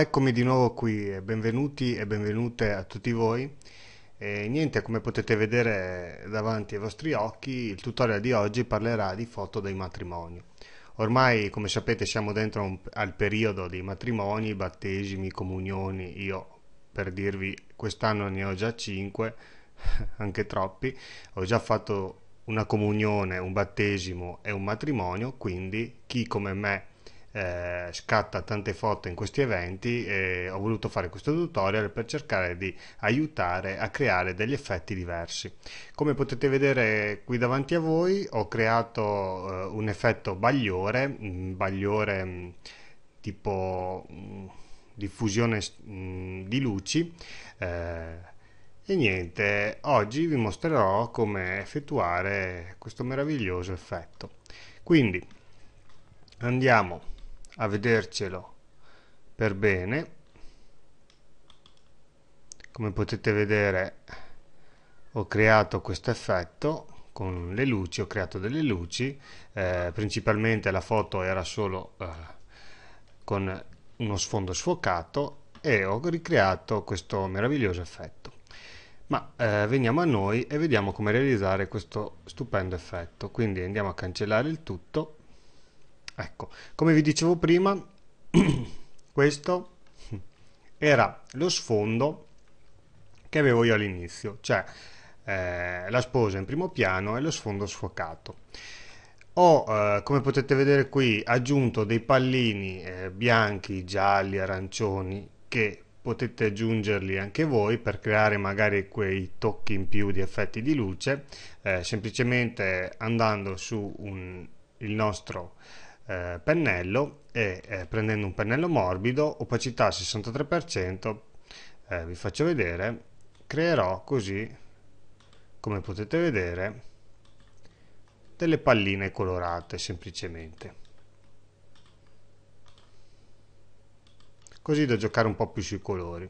eccomi di nuovo qui benvenuti e benvenute a tutti voi. E niente, come potete vedere davanti ai vostri occhi, il tutorial di oggi parlerà di foto dei matrimoni. Ormai, come sapete, siamo dentro un, al periodo dei matrimoni, battesimi, comunioni. Io, per dirvi, quest'anno ne ho già 5, anche troppi. Ho già fatto una comunione, un battesimo e un matrimonio, quindi chi come me eh, scatta tante foto in questi eventi e ho voluto fare questo tutorial per cercare di aiutare a creare degli effetti diversi come potete vedere qui davanti a voi ho creato eh, un effetto bagliore mh, mm, bagliore mh, mm, tipo mh, mm, diffusione di luci eh, e niente, oggi vi mostrerò come effettuare questo meraviglioso effetto. Quindi andiamo a vedercelo per bene come potete vedere ho creato questo effetto con le luci, ho creato delle luci, eh, principalmente la foto era solo eh, con uno sfondo sfocato e ho ricreato questo meraviglioso effetto. Ma eh, veniamo a noi e vediamo come realizzare questo stupendo effetto, quindi andiamo a cancellare il tutto ecco come vi dicevo prima questo era lo sfondo che avevo io all'inizio cioè eh, la sposa in primo piano e lo sfondo sfocato ho eh, come potete vedere qui aggiunto dei pallini eh, bianchi gialli arancioni che potete aggiungerli anche voi per creare magari quei tocchi in più di effetti di luce eh, semplicemente andando su un, il nostro eh, pennello e eh, prendendo un pennello morbido, opacità 63%, eh, vi faccio vedere, creerò così, come potete vedere, delle palline colorate semplicemente. Così da giocare un po' più sui colori.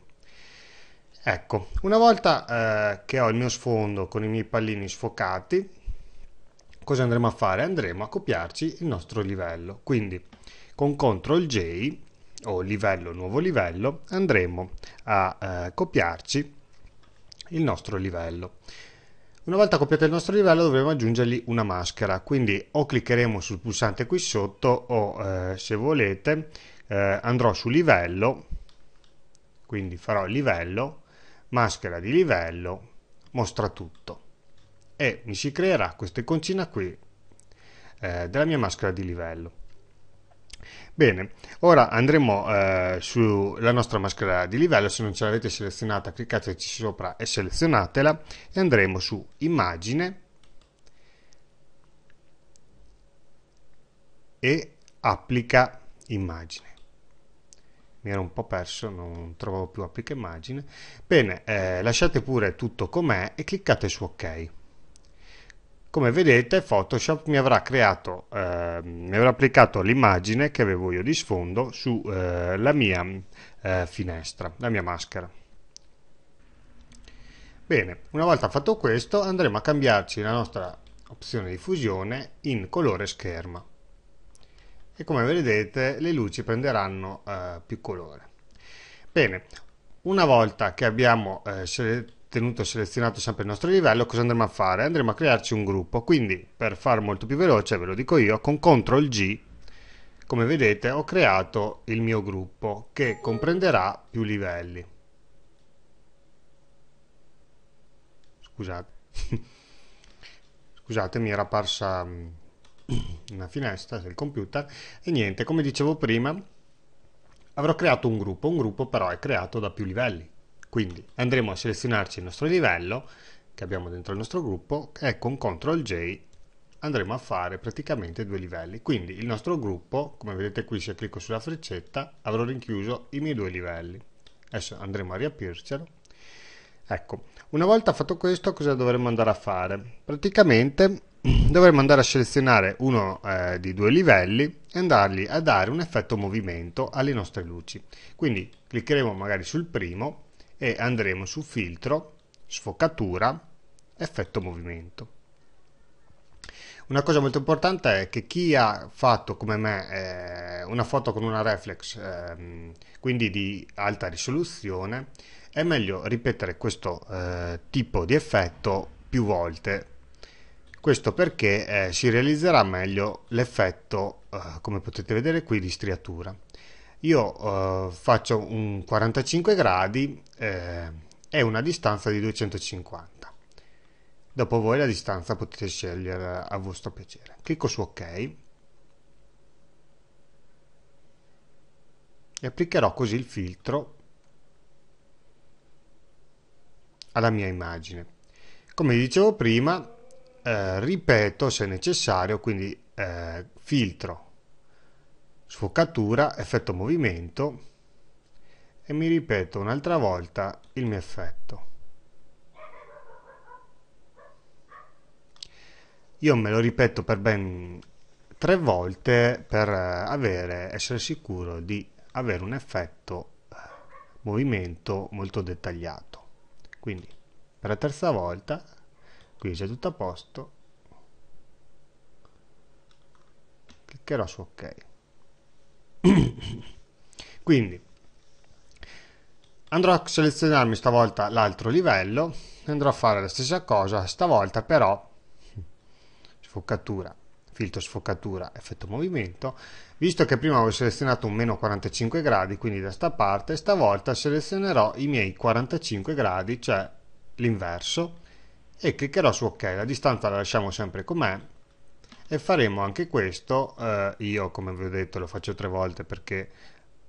Ecco, una volta eh, che ho il mio sfondo con i miei pallini sfocati, cosa andremo a fare? Andremo a copiarci il nostro livello. Quindi con CTRL J o livello nuovo livello andremo a eh, copiarci il nostro livello. Una volta copiato il nostro livello dovremo aggiungergli una maschera, quindi o cliccheremo sul pulsante qui sotto o eh, se volete eh, andrò su livello, quindi farò livello, maschera di livello, mostra tutto e mi si creerà questa iconcina qui eh, della mia maschera di livello. Bene, ora andremo eh, sulla nostra maschera di livello, se non ce l'avete selezionata cliccateci sopra e selezionatela e andremo su immagine e applica immagine mi ero un po' perso, non trovavo più applica immagine. Bene, eh, lasciate pure tutto com'è e cliccate su ok come vedete Photoshop mi avrà creato, eh, mi avrà applicato l'immagine che avevo io di sfondo sulla eh, mia eh, finestra, la mia maschera. Bene, una volta fatto questo andremo a cambiarci la nostra opzione di fusione in colore scherma e come vedete le luci prenderanno eh, più colore. Bene, una volta che abbiamo eh, tenuto selezionato sempre il nostro livello, cosa andremo a fare? Andremo a crearci un gruppo, quindi per far molto più veloce, ve lo dico io, con CTRL G, come vedete ho creato il mio gruppo che comprenderà più livelli. Scusate. Scusate, mi era apparsa mm, una finestra del computer e niente, come dicevo prima, avrò creato un gruppo, un gruppo però è creato da più livelli quindi andremo a selezionarci il nostro livello che abbiamo dentro il nostro gruppo e con CTRL J andremo a fare praticamente due livelli. Quindi il nostro gruppo, come vedete qui se clicco sulla freccetta, avrò rinchiuso i miei due livelli. Adesso andremo a riaprircelo. Ecco, una volta fatto questo cosa dovremmo andare a fare? Praticamente dovremmo andare a selezionare uno eh, di due livelli e andargli a dare un effetto movimento alle nostre luci. Quindi cliccheremo magari sul primo e andremo su filtro, sfocatura, effetto movimento. Una cosa molto importante è che chi ha fatto come me eh, una foto con una reflex, eh, quindi di alta risoluzione, è meglio ripetere questo eh, tipo di effetto più volte. Questo perché eh, si realizzerà meglio l'effetto, eh, come potete vedere qui, di striatura io eh, faccio un 45 gradi eh, e una distanza di 250 dopo voi la distanza potete scegliere a vostro piacere clicco su ok e applicherò così il filtro alla mia immagine come dicevo prima eh, ripeto se necessario quindi eh, filtro sfocatura, effetto movimento e mi ripeto un'altra volta il mio effetto. Io me lo ripeto per ben tre volte per eh, avere, essere sicuro di avere un effetto eh, movimento molto dettagliato. Quindi per la terza volta, qui c'è tutto a posto, cliccherò su ok. Quindi andrò a selezionarmi stavolta l'altro livello, andrò a fare la stessa cosa, stavolta però sfoccatura, filtro sfoccatura, effetto movimento, visto che prima avevo selezionato un meno 45 gradi, quindi da sta parte, stavolta selezionerò i miei 45 gradi, cioè l'inverso, e cliccherò su ok, la distanza la lasciamo sempre com'è, e faremo anche questo eh, io come vi ho detto lo faccio tre volte perché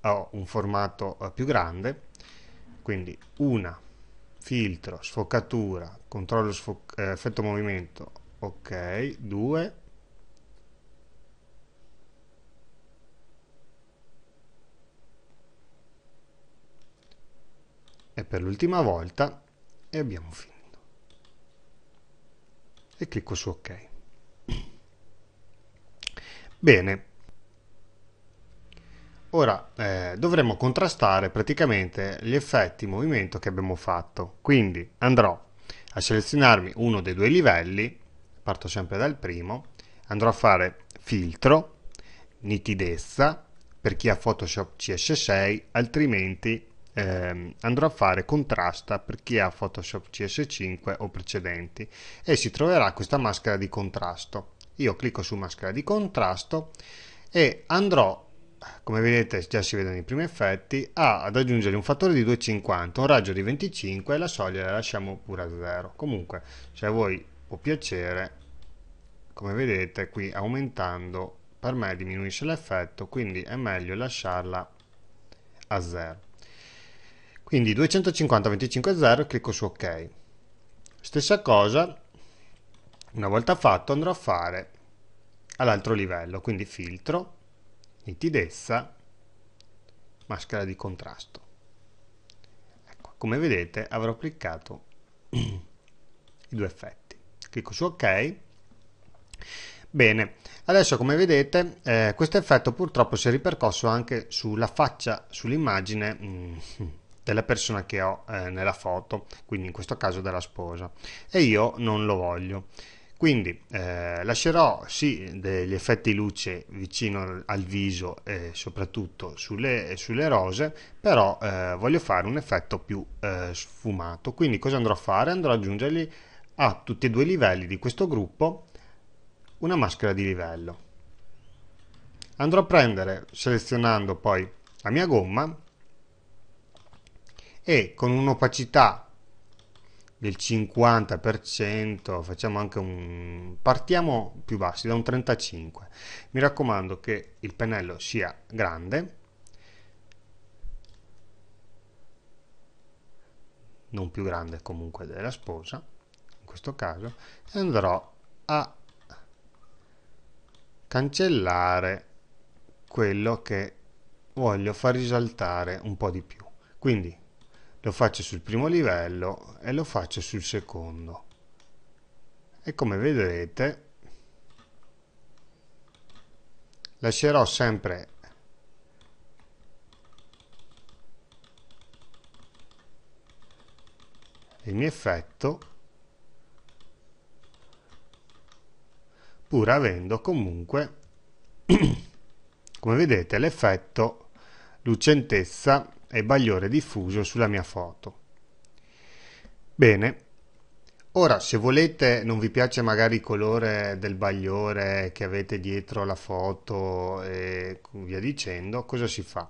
ho un formato eh, più grande quindi una filtro sfocatura controllo sfo eh, effetto movimento ok 2 e per l'ultima volta e abbiamo finito e clicco su ok Bene. Ora eh, dovremo contrastare praticamente gli effetti movimento che abbiamo fatto. Quindi andrò a selezionarmi uno dei due livelli, parto sempre dal primo, andrò a fare filtro, nitidezza, per chi ha Photoshop CS6, altrimenti eh, andrò a fare contrasta per chi ha Photoshop CS5 o precedenti e si troverà questa maschera di contrasto io clicco su maschera di contrasto e andrò come vedete già si vedono i primi effetti ad aggiungere un fattore di 2,50 un raggio di 25 e la soglia la lasciamo pure a 0 comunque se a voi può piacere come vedete qui aumentando per me diminuisce l'effetto quindi è meglio lasciarla a 0 quindi 250 25 0 clicco su ok stessa cosa una volta fatto andrò a fare all'altro livello quindi filtro nitidezza maschera di contrasto ecco, come vedete avrò cliccato i due effetti clicco su ok Bene, adesso come vedete eh, questo effetto purtroppo si è ripercosso anche sulla faccia, sull'immagine mm, della persona che ho eh, nella foto, quindi in questo caso della sposa, e io non lo voglio quindi eh, lascerò sì degli effetti luce vicino al viso e soprattutto sulle, sulle rose però eh, voglio fare un effetto più eh, sfumato quindi cosa andrò a fare? andrò ad aggiungergli a tutti e due i livelli di questo gruppo una maschera di livello andrò a prendere selezionando poi la mia gomma e con un'opacità del 50%, facciamo anche un partiamo più bassi da un 35. Mi raccomando che il pennello sia grande. Non più grande comunque della sposa in questo caso e andrò a cancellare quello che voglio far risaltare un po' di più. Quindi lo faccio sul primo livello e lo faccio sul secondo e come vedrete lascerò sempre il mio effetto pur avendo comunque come vedete l'effetto lucentezza e bagliore diffuso sulla mia foto. Bene, ora se volete non vi piace magari il colore del bagliore che avete dietro la foto e via dicendo, cosa si fa?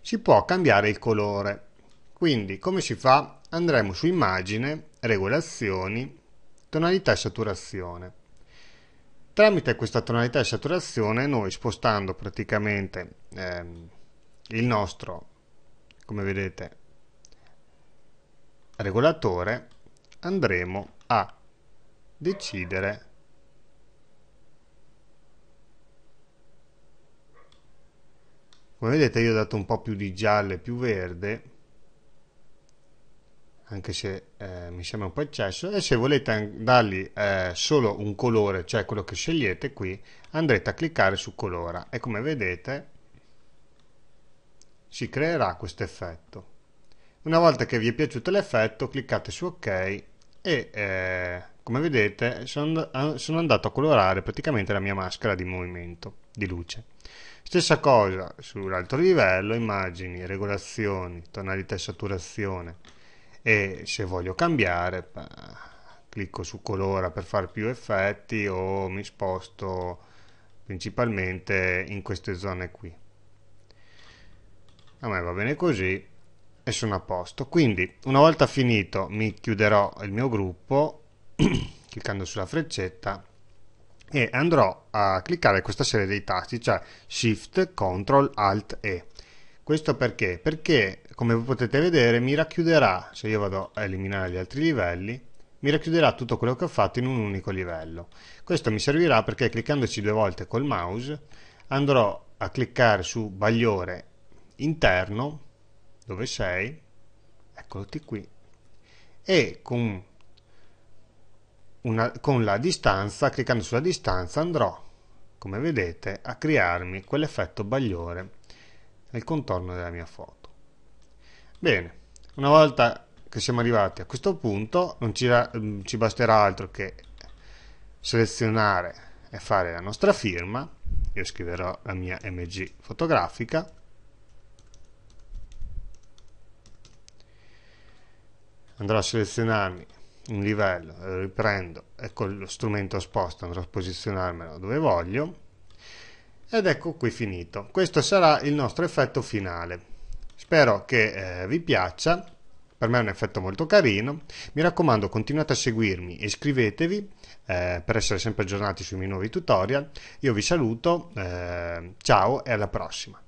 Si può cambiare il colore, quindi come si fa? Andremo su immagine, regolazioni, tonalità e saturazione. Tramite questa tonalità e saturazione noi spostando praticamente ehm, il nostro come vedete regolatore andremo a decidere come vedete io ho dato un po' più di giallo e più verde anche se eh, mi sembra un po' eccesso e se volete dargli eh, solo un colore cioè quello che scegliete qui andrete a cliccare su colora e come vedete si creerà questo effetto. Una volta che vi è piaciuto l'effetto cliccate su ok e eh, come vedete sono, eh, sono andato a colorare praticamente la mia maschera di movimento, di luce. Stessa cosa sull'altro livello, immagini, regolazioni, tonalità e saturazione e se voglio cambiare clicco su colora per fare più effetti o mi sposto principalmente in queste zone qui a me va bene così e sono a posto quindi una volta finito mi chiuderò il mio gruppo cliccando sulla freccetta e andrò a cliccare questa serie dei tasti cioè shift ctrl alt e questo perché perché come potete vedere mi racchiuderà se io vado a eliminare gli altri livelli mi racchiuderà tutto quello che ho fatto in un unico livello questo mi servirà perché cliccandoci due volte col mouse andrò a cliccare su bagliore interno dove sei eccoti qui e con, una, con la distanza cliccando sulla distanza andrò come vedete a crearmi quell'effetto bagliore nel contorno della mia foto bene una volta che siamo arrivati a questo punto non ci, mm, ci basterà altro che selezionare e fare la nostra firma io scriverò la mia mg fotografica andrò a selezionarmi un livello, lo riprendo e con lo strumento sposto andrò a posizionarmelo dove voglio ed ecco qui finito. Questo sarà il nostro effetto finale. Spero che eh, vi piaccia, per me è un effetto molto carino. Mi raccomando continuate a seguirmi e iscrivetevi eh, per essere sempre aggiornati sui miei nuovi tutorial. Io vi saluto, eh, ciao e alla prossima.